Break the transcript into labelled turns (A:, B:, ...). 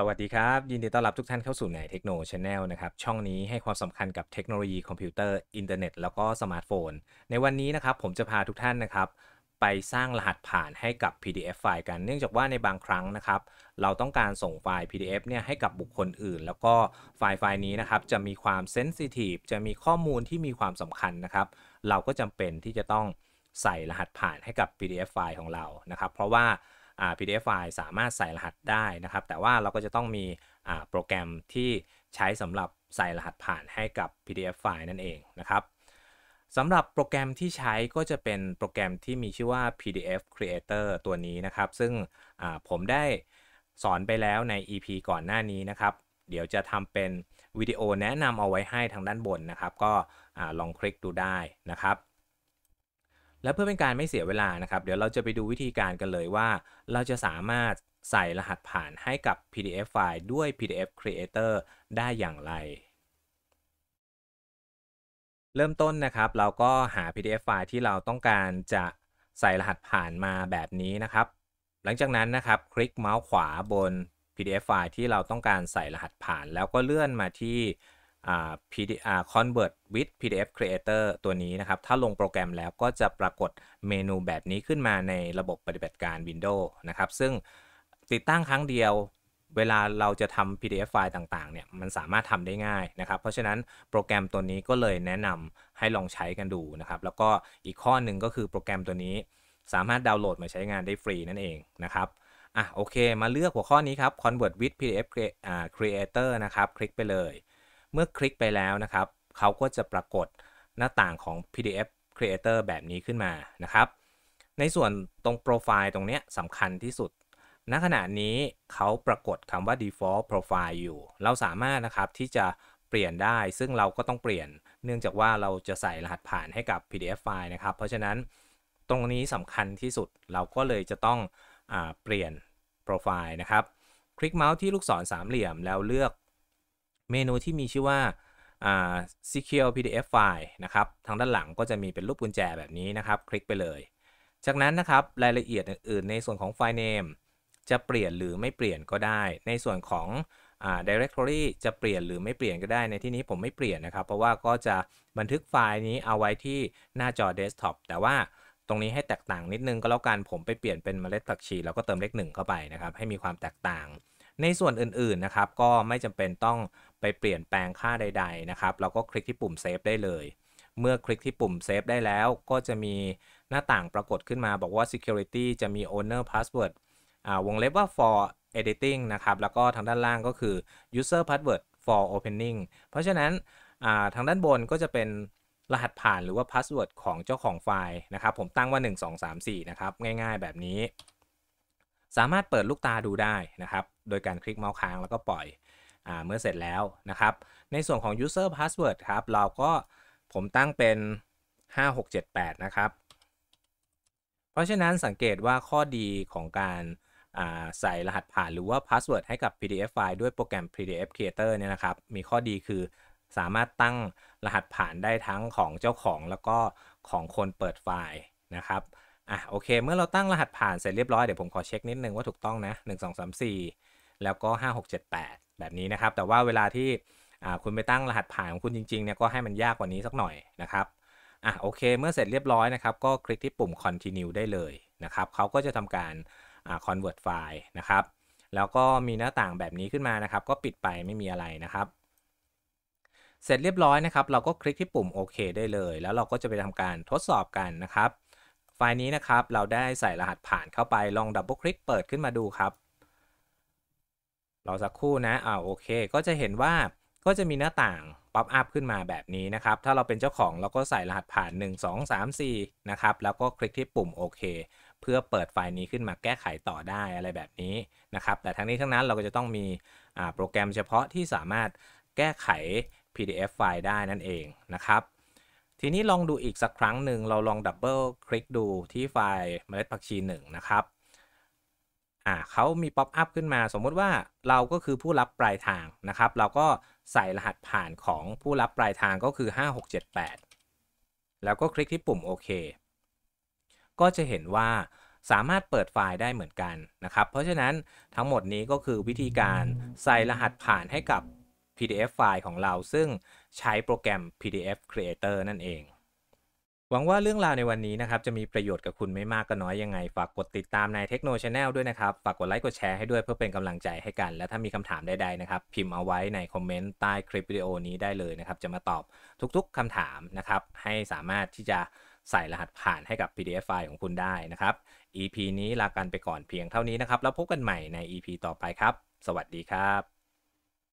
A: สวัสดีครับ ยินดีต้อนรับทุกท่านเข้าสู่นหนเทคโนยีแนลนะครับ ช่องนี้ให้ความสำคัญกับเทคโนโลยีคอมพิวเตอร์อินเทอร์เน็ตแล้วก็สมาร์ทโฟน ในวันนี้นะครับผมจะพาทุกท่านนะครับ ไปสร้างรหัสผ่านให้กับ PDF ไฟล์กันเนื่องจากว่าในบางครั้งนะครับ เราต้องการส่งไฟล์ PDF เนี่ยให้กับบุคคลอื่น แล้วก็ไฟล์ไฟล์นี้นะครับ จะมีความเซนซิทีฟจะมีข้อมูลที่มีความสำคัญนะครับ เราก็จำเป็นที่จะต้องใส่รหัสผ่านให้กับ PDF ไฟล์ของเรานะครับเพราะว่า PDF ไฟล์สามารถใส่รหัสได้นะครับแต่ว่าเราก็จะต้องมีโปรแกรมที่ใช้สำหรับใส่รหัสผ่านให้กับ PDF ไฟล์นั่นเองนะครับสำหรับโปรแกรมที่ใช้ก็จะเป็นโปรแกรมที่มีชื่อว่า PDF Creator ตัวนี้นะครับ ซึ่งผมได้สอนไปแล้วใน EP ก่อนหน้านี้นะครับ เดี๋ยวจะทำเป็นวิดีโอแนะนำเอาไว้ให้ทางด้านบนนะครับ ก็ลองคลิกดูได้นะครับและเพื่อเป็นการไม่เสียเวลานะครับ เดี๋ยวเราจะไปดูวิธีการกันเลยว่าเราจะสามารถใส่รหัสผ่านให้กับ PDF ไฟล์ด้วย PDF Creator ได้อย่างไร เริ่มต้นนะครับ เราก็หา PDF ไฟล์ที่เราต้องการจะใส่รหัสผ่านมาแบบนี้นะครับหลังจากนั้นนะครับ คลิกเมาส์ขวาบน PDF ไฟล์ที่เราต้องการใส่รหัสผ่านแล้วก็เลื่อนมาที่ Convert with PDF Creator ตัวนี้นะครับ ถ้าลงโปรแกรมแล้วก็จะปรากฏเมนูแบบนี้ขึ้นมาในระบบปฏิบัติการ Windows นะครับ ซึ่งติดตั้งครั้งเดียว เวลาเราจะทำ PDF ไฟล์ต่างๆ เนี่ย มันสามารถทำได้ง่ายนะครับ เพราะฉะนั้นโปรแกรมตัวนี้ก็เลยแนะนำให้ลองใช้กันดูนะครับ แล้วก็อีกข้อหนึ่งก็คือโปรแกรมตัวนี้สามารถดาวน์โหลดมาใช้งานได้ฟรีนั่นเองนะครับ อ่ะ โอเค มาเลือกหัวข้อนี้ครับ Convert with PDF Creator นะครับ คลิกไปเลยเมื่อคลิกไปแล้วนะครับ เขาก็จะปรากฏหน้าต่างของ PDF Creator แบบนี้ขึ้นมานะครับ ในส่วนตรงโปรไฟล์ตรงนี้สำคัญที่สุดณขณะนี้เขาปรากฏคำว่า default profile อยู่ เราสามารถนะครับที่จะเปลี่ยนได้ซึ่งเราก็ต้องเปลี่ยน เนื่องจากว่าเราจะใส่รหัสผ่านให้กับ PDF ไฟล์นะครับ เพราะฉะนั้นตรงนี้สำคัญที่สุดเราก็เลยจะต้องอเปลี่ยนโปรไฟล์นะครับคลิกเมาส์ที่ลูกศรสามเหลี่ยมแล้วเลือกเมนูที่มีชื่อว่า secure PDF file นะครับ ทางด้านหลังก็จะมีเป็นรูปกุญแจแบบนี้นะครับ คลิกไปเลย จากนั้นนะครับ รายละเอียดอื่นๆ ในส่วนของไฟล์ name จะเปลี่ยนหรือไม่เปลี่ยนก็ได้ ในส่วนของ directory จะเปลี่ยนหรือไม่เปลี่ยนก็ได้ ในที่นี้ผมไม่เปลี่ยนนะครับ เพราะว่าก็จะบันทึกไฟล์นี้เอาไว้ที่หน้าจอ desktop แต่ว่าตรงนี้ให้แตกต่างนิดนึงก็แล้วกัน ผมไปเปลี่ยนเป็นเมล็ดผักชีแล้วก็เติมเลขหนึ่งเข้าไปนะครับ ให้มีความแตกต่าง ในส่วนอื่นๆ นะครับ ก็ไม่จำเป็นต้องไปเปลี่ยนแปลงค่าใด ๆ นะครับเราก็คลิกที่ปุ่มเซฟได้เลย เมื่อคลิกที่ปุ่มเซฟได้แล้วก็จะมีหน้าต่างปรากฏขึ้นมา บอกว่า security จะมี owner password วงเล็บว่า for editing นะครับ แล้วก็ทางด้านล่างก็คือ user password for opening เพราะฉะนั้นทางด้านบนก็จะเป็นรหัสผ่านหรือว่าพา s เวิร์ดของเจ้าของไฟล์นะครับผมตั้งว่า 1 2 3 4 นะครับ ง่ายๆ แบบนี้ สามารถเปิดลูกตาดูได้นะครับโดยการคลิกเมาส์ค้างแล้วก็ปล่อยเมื่อเสร็จแล้วนะครับ ในส่วนของ user password ครับ เราก็ผมตั้งเป็น 5678นะครับ เพราะฉะนั้นสังเกตว่าข้อดีของการใส่รหัสผ่านหรือว่า password ให้กับ PDF ไฟล์ด้วยโปรแกรม PDF Creator เนี่ยนะครับ มีข้อดีคือสามารถตั้งรหัสผ่านได้ทั้งของเจ้าของแล้วก็ของคนเปิดไฟล์นะครับ อ่ะโอเคเมื่อเราตั้งรหัสผ่านเสร็จเรียบร้อยเดี๋ยวผมขอเช็คนิดนึงว่าถูกต้องนะ 1 2 3 4แล้วก็ 5678 แบบนี้นะครับ แต่ว่าเวลาที่คุณไปตั้งรหัสผ่านของคุณจริงๆเนี่ยก็ให้มันยากกว่านี้สักหน่อยนะครับอ่ะโอเค เมื่อเสร็จเรียบร้อยนะครับ ก็คลิกที่ปุ่ม continue ได้เลยนะครับเขาก็จะทำการ convert file นะครับแล้วก็มีหน้าต่างแบบนี้ขึ้นมานะครับ ก็ปิดไปไม่มีอะไรนะครับ เสร็จเรียบร้อยนะครับ เราก็คลิกที่ปุ่มโอเคได้เลย แล้วเราก็จะไปทำการทดสอบกันนะครับ ไฟล์นี้นะครับเราได้ใส่รหัสผ่านเข้าไปลองดับเบิลคลิกเปิดขึ้นมาดูครับรอสักครู่นะอ่าโอเค ก็จะเห็นว่า ก็จะมีหน้าต่างป๊อปอัพขึ้นมาแบบนี้นะครับ ถ้าเราเป็นเจ้าของเราก็ใส่รหัสผ่าน 1 2 3 4 นะครับ แล้วก็คลิกที่ปุ่มโอเค เพื่อเปิดไฟล์นี้ขึ้นมาแก้ไขต่อได้อะไรแบบนี้นะครับ แต่ทั้งนี้ทั้งนั้นเราก็จะต้องมีโปรแกรมเฉพาะที่สามารถแก้ไข PDF ไฟล์ได้นั่นเองนะครับ ทีนี้ลองดูอีกสักครั้งหนึ่ง เราลองดับเบิลคลิกดูที่ไฟล์เมล็ดผักชี1นะครับ่าเขามี ป๊อปอัพ ขึ้นมา สมมติว่าเราก็คือผู้รับ ปลายทางนะครับ เราก็ใส่รหัสผ่านของผู้รับ ปลายทางก็คือ 5678 แล้วก็คลิกที่ปุ่ม โอเค ก็จะเห็นว่าสามารถเปิดไฟล์ได้เหมือนกันนะครับ เพราะฉะนั้นทั้งหมดนี้ก็คือวิธีการใส่รหัสผ่านให้กับ PDF ไฟล์ของเรา ซึ่งใช้โปรแกรม PDF Creator นั่นเองหวังว่าเรื่องราวในวันนี้นะครับจะมีประโยชน์กับคุณไม่มากก็น้อยยังไงฝากกดติดตามในเทคโนโลยีแนลด้วยนะครับ ฝากกดไลค์กดแชร์ให้ด้วยเพื่อเป็นกำลังใจให้กัน และถ้ามีคำถามใดๆนะครับ พิมพ์เอาไว้ในคอมเมนต์ใต้คลิปวิดีโอนี้ได้เลยนะครับจะมาตอบทุกๆ คำถามนะครับ ให้สามารถที่จะใส่รหัสผ่านให้กับ PDF ไฟล์ของคุณได้นะครับ EP นี้ลากันไปก่อนเพียงเท่านี้นะครับแล้วพบกันใหม่ใน EP ต่อไปครับ สวัสดีครับ